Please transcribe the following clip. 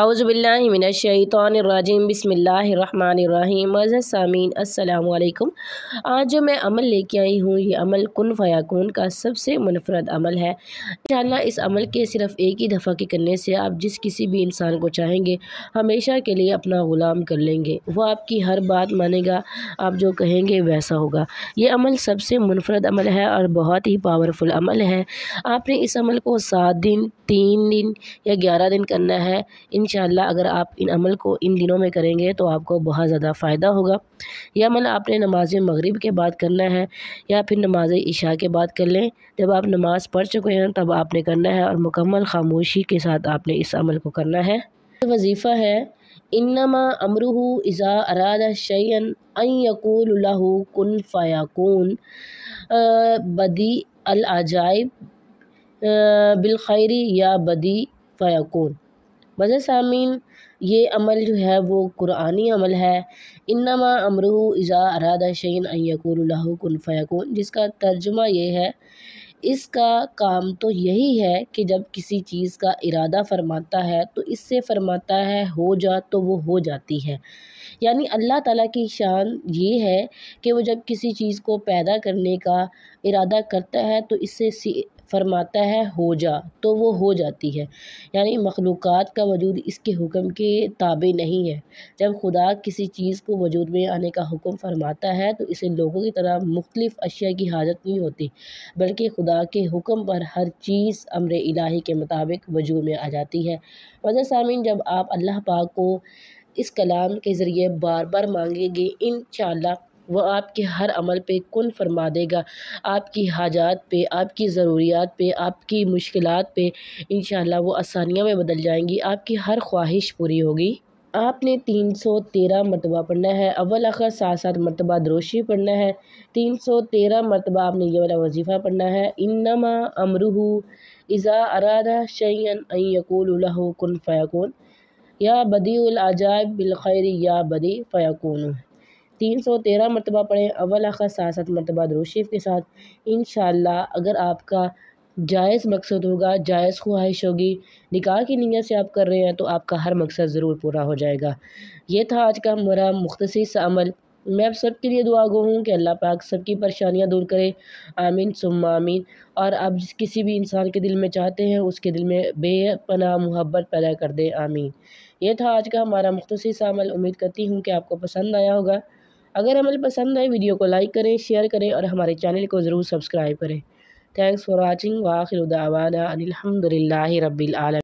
अउज़बिल्लिमिनशानरजीम बसमीम सामीन अल्लाम आज जो मैं अमल लेके आई हूँ ये अमल कन फ़याकून का सबसे मुनफरद अमल है इन इस अमल के सिर्फ़ एक ही दफ़ा के करने से आप जिस किसी भी इंसान को चाहेंगे हमेशा के लिए अपना ग़ुलाम कर लेंगे वह आपकी हर बात मानेगा आप जो कहेंगे वैसा होगा ये अमल सबसे मुनफरद अमल है और बहुत ही पावरफुल अमल है आपने इस अमल को सात दिन तीन दिन या ग्यारह दिन करना है इन अगर आप इन अमल को इन दिनों में करेंगे तो आपको बहुत ज़्यादा फ़ायदा होगा यह अमल मतलब आपने नमाज मगरिब के बाद करना है या फिर नमाज इशा के बाद कर लें जब आप नमाज़ पढ़ चुके हैं तब आपने करना है और मुकम्मल खामोशी के साथ आपने इस अमल को करना है वजीफ़ा है इनमा अमरू इज़ा अरादा शैन यकूल कन फ़याकून बदी अल बिलखैरी या बदी फ़याकून मज़र सामीन ये अमल जो है वो कुरानी अमल है इनमा अमरू इज़ा अरादा शैन यकून फ़ैकून जिसका तर्जमा ये है इसका काम तो यही है कि जब किसी चीज़ का इरादा फरमाता है तो इससे फरमाता है हो जा तो वो हो जाती है यानी अल्लाह ताला की शान ये है कि वो जब किसी चीज़ को पैदा करने का इरादा करता है तो इससे फरमाता है हो जा तो वो हो जाती है यानी मखलूक़ का वजूद इसके हुक्म के ताबे नहीं है जब खुदा किसी चीज़ को वजूद में आने का हुक्म फरमाता है तो इसे लोगों की तरह मुख्तफ अशिया की हाजत नहीं होती बल्कि खुदा के हुक्म पर हर चीज़ अमर इलाही के मुताबिक वजूद में आ जाती है वजह सामिन जब आप अल्लाह पाक को इस कलाम के ज़रिए बार बार मांगेंगे इन वह आपके हर अमल पे कुन फरमा देगा आपकी हाजात पे आपकी ज़रूरियात पे आपकी मुश्किलात पे इन वो आसानियों में बदल जाएंगी आपकी हर ख्वाहिश पूरी होगी आपने तीन सौ तेरह मरतबा पढ़ना है अव्वल आखिर सात सात मरतबा द्रोशी पढ़ना है तीन सौ तेरह मरतबा आपने ये वाला वजीफ़ा पढ़ना है इनमा अमरूह इज़ा अरादा शैन यकूल कन फ़याकून या बदी आजाब बिलखैर या बदी फ़याकून तीन सौ तेरह मरतबा पढ़ें अवल सात सात मरतबा दरोशीफ के साथ इन अगर आपका जायज़ मकसद होगा जायज़ ख्वाहिश होगी निकाह की नीयत से आप कर रहे हैं तो आपका हर मकसद ज़रूर पूरा हो जाएगा ये था आज का हमारा मुख्तसर सा अमल मैं आप सब के लिए दुआ गो हूँ कि अल्लाह पाक सबकी परेशानियाँ दूर करे आमीन सुम आमीन और आप जिस किसी भी इंसान के दिल में चाहते हैं उसके दिल में बेपना मोहब्बत पैदा कर दे आमीन ये था आज का हमारा मुख्तसर सा अमल उम्मीद करती हूँ कि आपको पसंद आया होगा अगर हमें पसंद आए वीडियो को लाइक करें शेयर करें और हमारे चैनल को ज़रूर सब्सक्राइब करें थैंक्स फॉर वॉचिंग वाखिर उदावाना अनिलहमदिल्ला रबीआल